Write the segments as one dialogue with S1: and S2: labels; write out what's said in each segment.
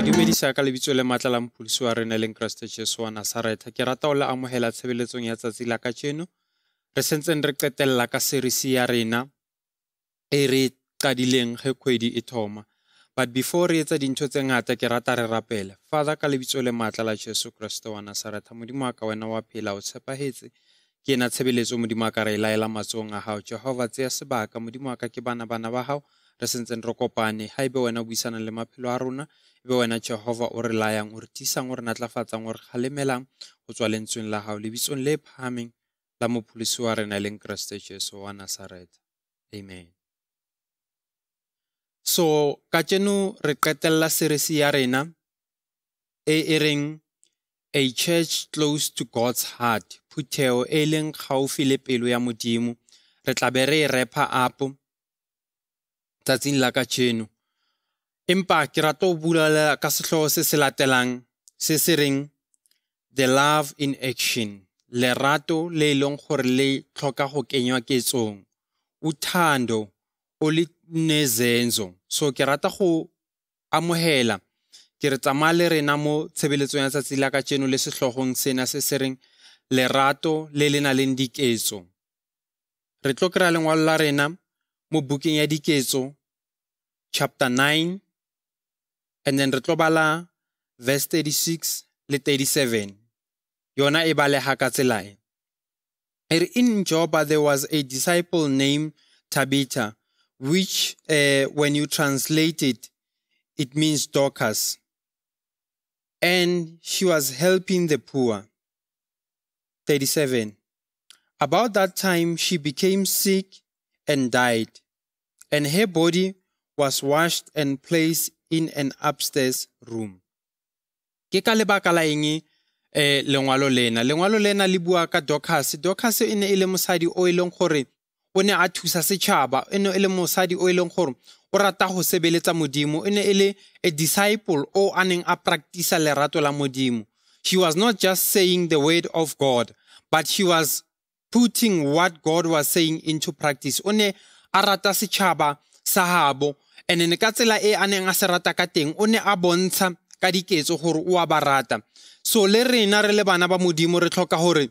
S1: le dumedisa ka lebitso le maatla la mopholisi wa rena e leng keresete jesu wa nasareta ke rata o le amogela tshebeletsong ya tsatsi la ka jeno re sentseng re qetelela ka serisi ya rena e re qadileng ge kgwedi e thoma but before re etsa dintho tse ngata ke rata re rapele father ka lebitso le maatla la jesu keresete wa nasareta modimo wa ka wena wa phela o tshepagetse ke ena tshebeletso modimo a ka re e laela matsong a gago jehova tseya sebaka modimo wa ka ke bana bana ba gago re sentseng re kopane ga be wena o buisanang le maphelo a rona ebe wena jehova o re layang o re tisang o re natlafatsang o re go tswa lentsweng la gago lebitsong le la mopholisi wa rena e leng keresete jesu wa nasareta amen so kajeno re qetella serisi ya rena e e reng a church close to god's heart phutheo e leng gaufi le pelo ya modimo re re e repa up tsatsing la kajeno Empa ke rata go bulela ka setlhogo se se latelang se se reng The Love in Action. Lerato le e leng gore le tlhoka go kenywa ketsong. Uthando o le olinezenzo. So ke rata go amohela ke re tsamaya le rena mo tshebeletsong ya tsatsi la ka tseno le setlhogong sena se se reng lerato le le na leng diketso re tlo kry-a lengwalo la rena mo bukeng ya diketso chapter 9 and then re tlo verse 36 le 37 yona e baleha ka tsela e in joppa there was a disciple named tabitha which uh, when you translate it it means dorcas and she was helping the poor 37 about that time she became sick and died and her body was washed and placed in an upstairs room ke ka lebaka la eng eh, lengwalo lena lengwalo lena le bua ka docus docus e ne e le mosadi o e leng gore o ne a thusa setšhaba e ne e le mosadi o e leng gore o rata go sebeletsa modimo e ne e le a disciple o a neng a practisa lerato la modimo she was not just saying the word of god but she was putting what god was saying into practice o ne a rata setšhaba sa gabo and then ka tsela e a neng a se rata ka teng o ne a bontsha ka diketso gore o a ba rata so le rena re le bana ba modimo re tlhoka gore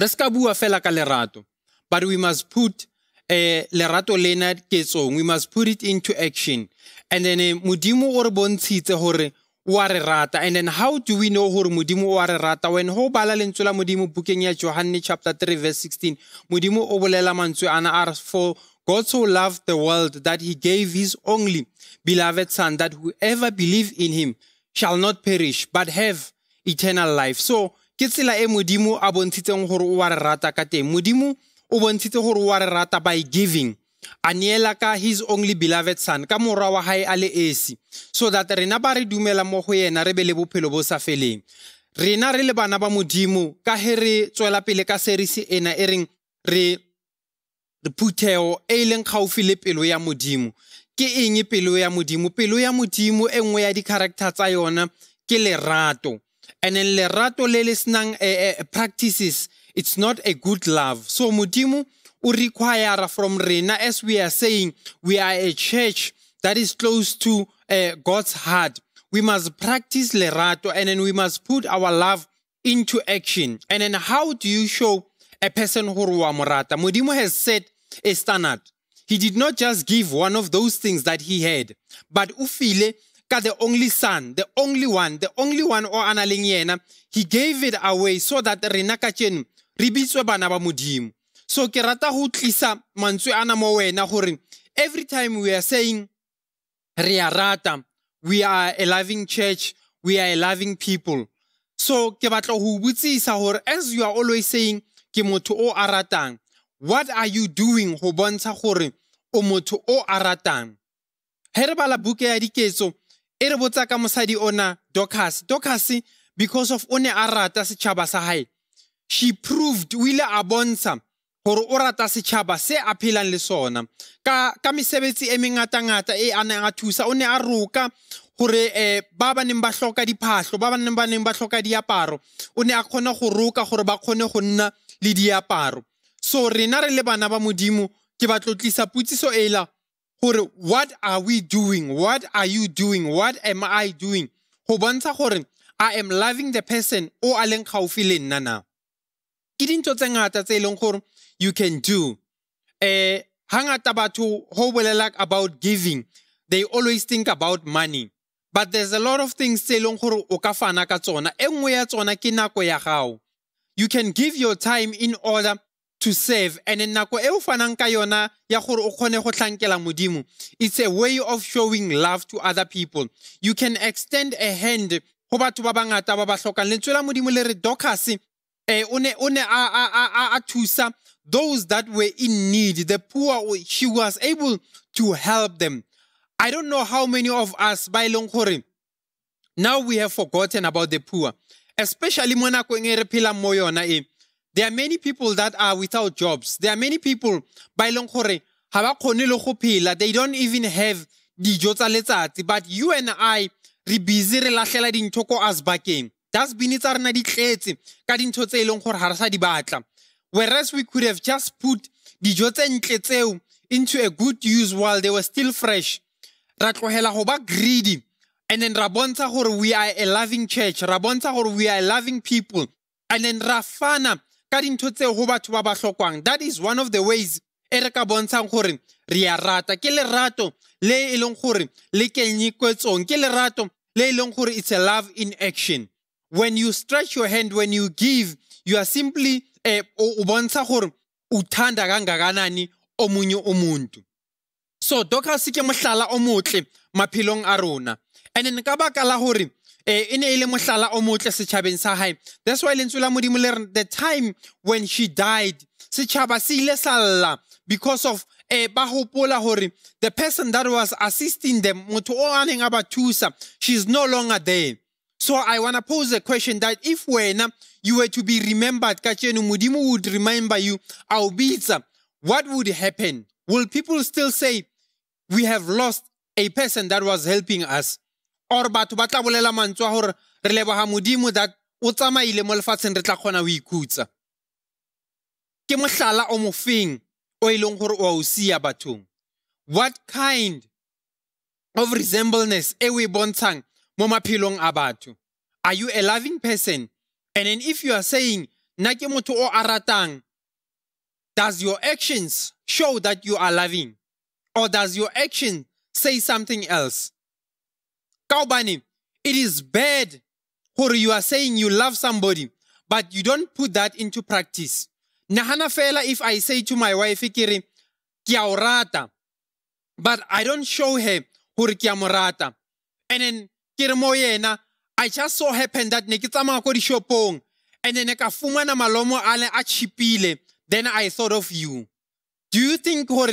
S1: re ska bua fela ka lerato but we must put eh lerato lena ketsong we must put it into action and then eh, modimo o re bontshitse gore wa re rata and then how do we know gore modimo wa re rata when ho bala lentswe la modimo bukeng ya johanne chapter 3 verse 16 modimo o bolela mantswe ana a for God so loved the world that he gave his only beloved son that whoever believe in him shall not perish but have eternal life. So ke tsela e modimo a bontshitseng gore o wa re rata ka teng. Modimo o bontshitse gore o wa re rata by giving. A neela ka his only beloved son ka morwa wa hae a le esi so that rena ba re dumela mo go yena re be le bophelo bo sa feleng. Rena re le bana ba modimo ka he re tswela pele ka series ena e reng re Puteo, e e leng le pelo ya modimo ke eng pelo ya modimo pelo ya modimo e nngwe ya di-character tsa yona ke lerato and then lerato le le snang eh, eh, practices it's not a good love so modimo o require from rena as we are saying we are a church that is close to uh, god's heart we must practice lerato and then we must put our love into action and then how do you show a person who wa morata modimo has said a standard. He did not just give one of those things that he had, but ufile ka the only son, the only one, the only one o ana leng yena, he gave it away so that rena ka bana ba modimo. So ke rata go tlisa mantswe ana mo wena gore every time we are saying re rata, we are a loving church, we are a loving people. So ke batla go butsisa gore as you are always saying ke motho o a what are you doing go bontsha gore o motho o a ratang ge re bala buke ya diketso e re botsa ka mosadi ona docas docas because of o ne a rata setšhaba sa gae she proved o ile a bontsha gore o rata setšhaba se a phelang le sona ka, ka mesebetsi e mengatangata e a neng a thusa o ne a roka gore um ba ba neng ba tlhoka diphatlho ba ba neng ba neng ba tlhoka diaparo o ne a kgona go roka gore ba kgone go nna le diaparo so rena re le bana ba modimo ke batlo tlisa putsiso e gore what are we doing what are you doing what am i doing go bontsha gore i am loving the person o a leng gaufi le nna na ke dintho tse ngata tse e leng gore you can do um hangata batho go bolela about giving they always think about money but there's a lot of things tse e leng gore o ka fana ka tsona e nngwe ya tsona ke nako ya gago you can give your time in order to serve and nako e o fanang ka yona ya gore o kgone go tlhankela modimo it's a way of showing love to other people you can extend a hand go batho ba bangata ba ba tlhokang lentswe la modimo le re docus um eh, o ne a thusa those that were in need the poor she was able to help them i don't know how many of us ba e leng gore now we have forgotten about the poor especially mo nakong e re phelang mo yona e eh there are many people that are without jobs. There are many people by long hore ha ba khone le They don't even have dijo tsa But you and I re busy re lahlela dintho That's been it rena di tletse ka dintho tse eleng gore ha re sa di batla. Whereas we could have just put dijo tse ntle into a good use while they were still fresh. Ra tlohela ba greedy. And then ra bontsha gore we are a loving church. Ra bontsha gore we are a loving people. And then ra fana ka dintho tseo ho batho ba ba hlokwang that is one of the ways e re ka bontshang gore re a rata ke lerato le e leng gore le kenye kwetsong ke lerato le e leng gore it's a love in action when you stretch your hand when you give you are simply eh, o bontsha gore uthanda kangakanani omunye umuntu so docus ke mohlala o motle maphelong a rona and nka baka la gore Eh, e ne e le mohlala o motle setšhabeng sa gae that's why lentswe la modimo le the time when she died setšhaba se ile because of eh, ba gopola gore the person that was assisting them motho o a neng a ba thusa she's no longer there so i want to pose a question that if wena you were to be remembered ka tseno modimo would remember you a o bitsa what would happen will people still say we have lost a person that was helping us or batho ba tla bolela mantswe a gore re leboga modimo that o tsamaile mo lefatsheng re tla kgona o ikhutsa ke mohlala o mofeng o e leng gore o a o sia bathong what kind of resembleness e o e bontshang mo maphelong a batho are you a loving person and then if you are saying nna ke motho o a ratang does your actions show that you are loving or does your action say something else Kaubani, it is bad where you are saying you love somebody, but you don't put that into practice. Nahana fela if I say to my wife, Ikiri, kiaorata, but I don't show her hore kiamorata. And then kirimoyena, I just so happened that nekitama ko di shopong, and then nekafuma na malomo ale achipile. Then I thought of you. Do you think hore,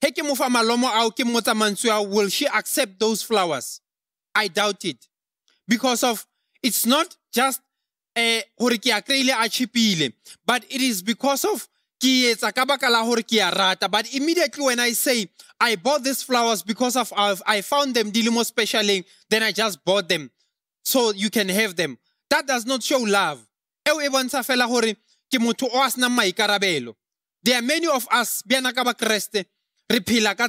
S1: heke mufa malomo au ke will she accept those flowers? I doubt it. Because of, it's not just gore eh, ke a kry-ile a chipile but it is because of kia etsa ka baka la a rata but immediately when i say i bought these flowers because of i found them dilimo specialeng then i just bought them so you can have them that does not show love eo e bontsha fela gore ke motho o a senang maikarabelo there are many of us bjana ka bakeresete re phela ka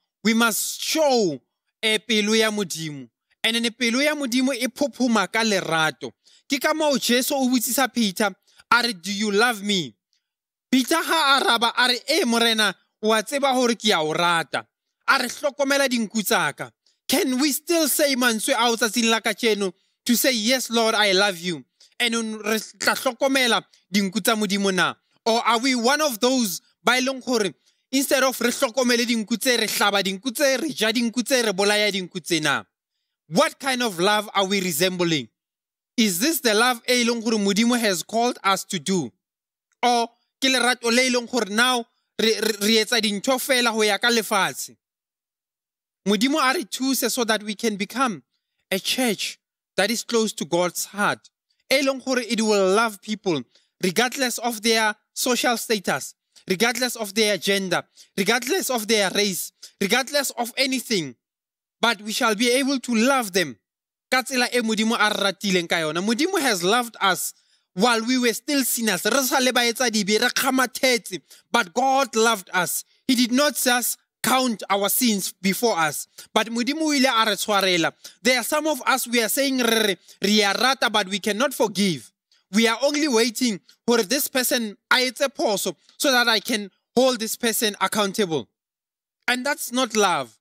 S1: we must show e eh, pelo ya modimo and ne pelo ya modimo e phophoma ka lerato ke ka moo jesu o botsisa peter are do you love me peter ha araba are e eh, morena o a tseba gore ke a o rata a re hlokomela can we still say mantswe ao tsatsing la to say yes lord i love you and re tla hlokomela dinku modimo na or are we one of those ba e leng instead of re hlokomele dinku tse re hlaba dinku tse re ja dinku tse re bolaya dinku tsena what kind of love are we resembling is this the love e leng gore modimo has called us to do or ke lerato le e leng gore now re etsa dintho fela go ya ka lefatshe modimo a re thuse so that we can become a church that is close to god's heart e leng gore it will love people regardless of their social status regardless of their gender, regardless of their race, regardless of anything. But we shall be able to love them. Katsela has loved us while we were still sinners. But God loved us. He did not just count our sins before us. But There are some of us we are saying re rata but we cannot forgive. We are only waiting for this person I it's a pause so that I can hold this person accountable. And that's not love.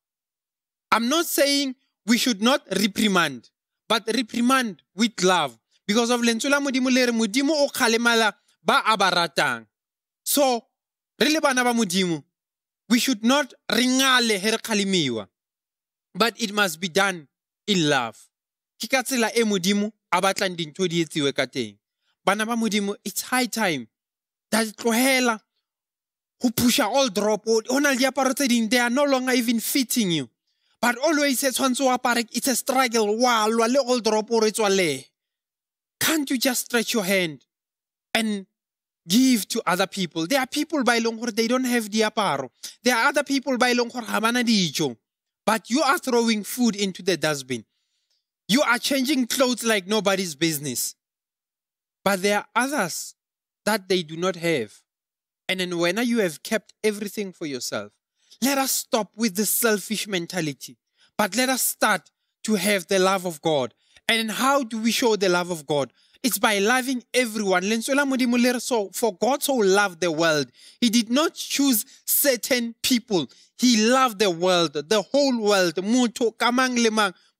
S1: I'm not saying we should not reprimand, but reprimand with love. Because of Lentula Modimo Lere Modimo o Kalemala ba abaratang. So, really bana ba Modimo, we should not ringale her kalimiwa. But it must be done in love. Ke ka tsela e Modimo a batlang dintho di etsiwe ka teng bana ba modimo it's high time da tlohela ho pusha all drop ho na le diaparo tse they are no longer even fitting you but always e tshwanetse o apare it's a struggle wa lwa le all drop o re tswalehe can't you just stretch your hand and give to other people there are people by long they don't have diaparo there are other people by long ga bana dijo but you are throwing food into the dustbin you are changing clothes like nobody's business but there are others that they do not have. And then when you have kept everything for yourself, let us stop with the selfish mentality, but let us start to have the love of God. And how do we show the love of God? It's by loving everyone. So, for God so loved the world. He did not choose certain people. He loved the world, the whole world. Mutu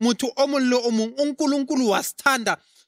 S1: mutu omung, was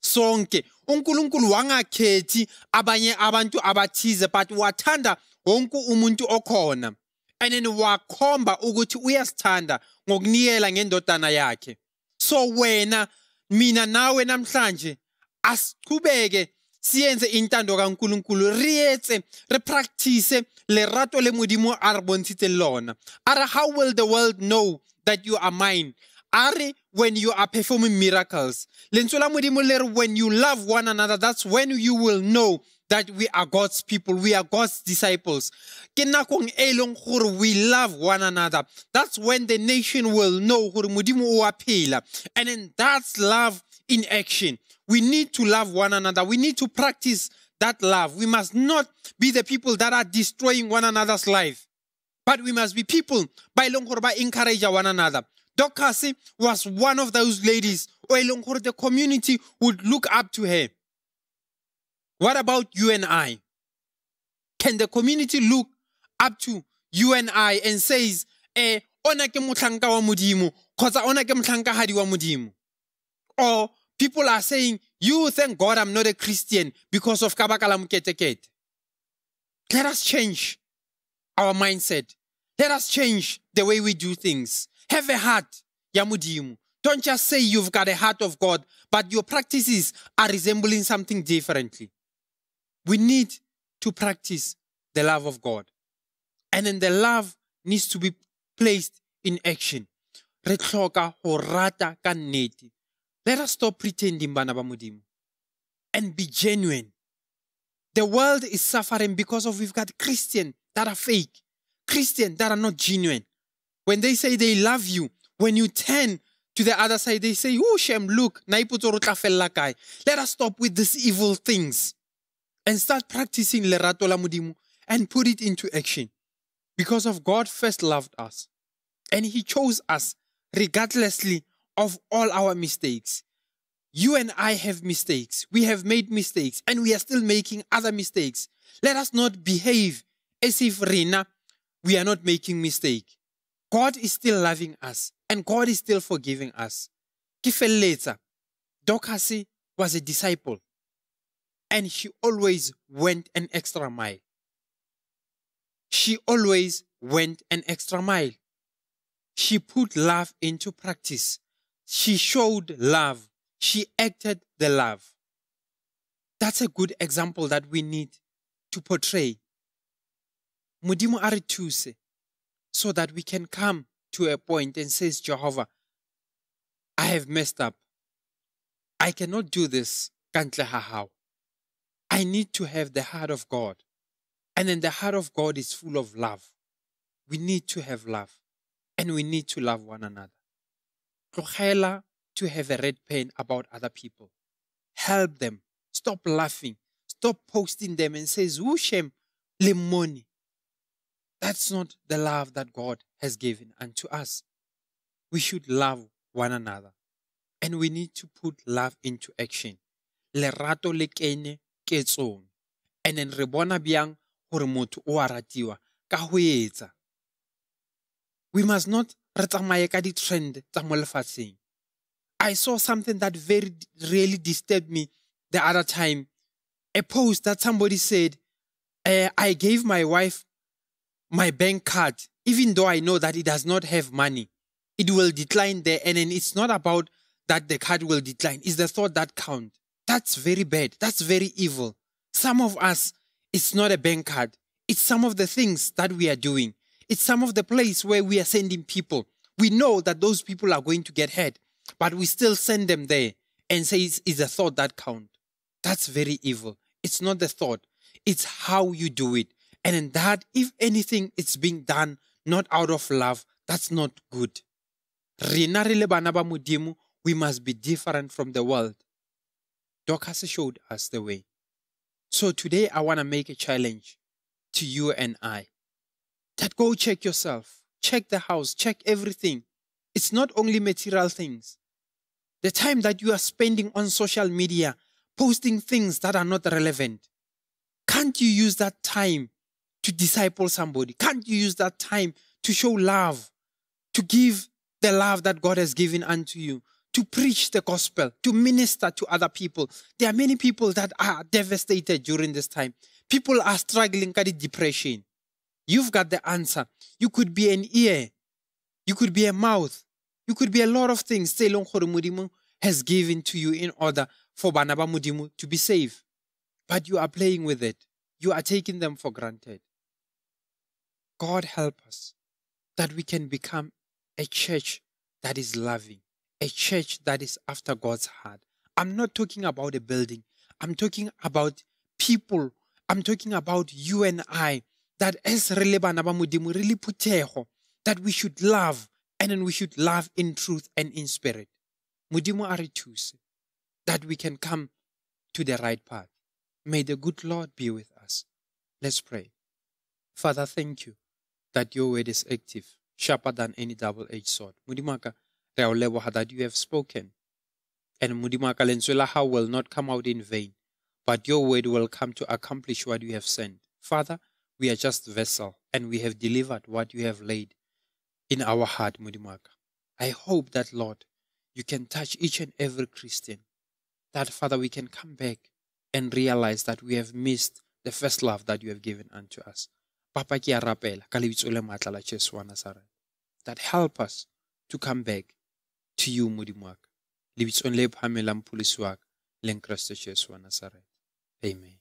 S1: sonke uNkulunkulu wangakhethi abanye abantu abathize but wathanda wonke umuntu okhona and then wakhomba ukuthi uyasithanda ngokunikela ngendodana yakhe so wena mina nawe namhlanje asichubeke siyenze intando kaNkulunkulu re etse re practice lerato le modimo a re bontshitseng lona a re how will the world know that you are mine a when you are performing miracles lentswe la when you love one another that's when you will know that we are God's people, we are God's disciples. Kenakong nakong e we love one another. That's when the nation will know gore mudimu o a And then that's love in action. We need to love one another. We need to practice that love. We must not be the people that are destroying one another's life. But we must be people by long encourage one another. Cassie was one of those ladies where the community would look up to her. What about you and I? Can the community look up to you and I and says, eh, ona ke mutlanka wa mudimu, koza ona ke mutlanka hadi wa mudimu. Or people are saying, you thank God I'm not a Christian because of kabakalam keteket. Let us change our mindset. Let us change the way we do things. Have a heart, Yamudimu. Don't just say you've got a heart of God, but your practices are resembling something differently. We need to practice the love of God. And then the love needs to be placed in action. Let us stop pretending bana and be genuine. The world is suffering because of we've got Christians that are fake, Christians that are not genuine. When they say they love you, when you turn to the other side, they say, Oh, Shem, look, let us stop with these evil things and start practicing Lerato mudimu, and put it into action. Because of God first loved us and He chose us regardlessly of all our mistakes. You and I have mistakes. We have made mistakes and we are still making other mistakes. Let us not behave as if Rena, we are not making mistake. God is still loving us and God is still forgiving us. Kifel later, Dorcas was a disciple and she always went an extra mile. She always went an extra mile. She put love into practice. She showed love. She acted the love. That's a good example that we need to portray. Modimo a so that we can come to a point and says, Jehovah, I have messed up. I cannot do this. I need to have the heart of God. And then the heart of God is full of love. We need to have love and we need to love one another. Prohela to have a red pen about other people. Help them. Stop laughing. Stop posting them and says, le money. That's not the love that God has given unto us. We should love one another. And we need to put love into action. Lerato le kene ketsong. And then re bona biang hore motho o a ratiwa ka ho etsa. We must not re tsamaye ka di-trend tsa mo lefatsheng. I saw something that very really disturbed me the other time. A post that somebody said, uh, I gave my wife my bank card, even though I know that it does not have money, it will decline there. And then it's not about that the card will decline, it's the thought that count. That's very bad. That's very evil. Some of us, it's not a bank card. It's some of the things that we are doing. It's some of the place where we are sending people. We know that those people are going to get hurt, but we still send them there and say it's, it's a thought that count. That's very evil. It's not the thought. It's how you do it. And in that, if anything is being done not out of love, that's not good. we must be different from the world. Doc has showed us the way. So today I want to make a challenge to you and I. That go check yourself, check the house, check everything. It's not only material things. The time that you are spending on social media, posting things that are not relevant, can't you use that time to disciple somebody? Can't you use that time to show love, to give the love that God has given unto you, to preach the gospel, to minister to other people? There are many people that are devastated during this time. People are struggling with depression. You've got the answer. You could be an ear, you could be a mouth, you could be a lot of things has given to you in order for Banaba Mudimu to be saved. But you are playing with it. You are taking them for granted. God help us that we can become a church that is loving, a church that is after God's heart. I'm not talking about a building, I'm talking about people, I'm talking about you and I. That as that we should love and then we should love in truth and in spirit. Modimo are that we can come to the right path. May the good Lord be with us. Let's pray. Father, thank you that your word is active, sharper than any double-edged sword. Mudimaka, re o leboha that you have spoken. And Mudimaka, lentswe how will not come out in vain, but your word will come to accomplish what you have sent. Father, we are just vessel, and we have delivered what you have laid in our heart, Mudimaka, I hope that, Lord, you can touch each and every Christian. That, Father, we can come back and realize that we have missed the first love that you have given unto us papa ke a rapela ka lebitso le maatla la Jesuana sa rena that help us to come back to you modimo wa ka lebitsong le phamelang pholisi wa ka leng Kriste Jesuana sa rena amen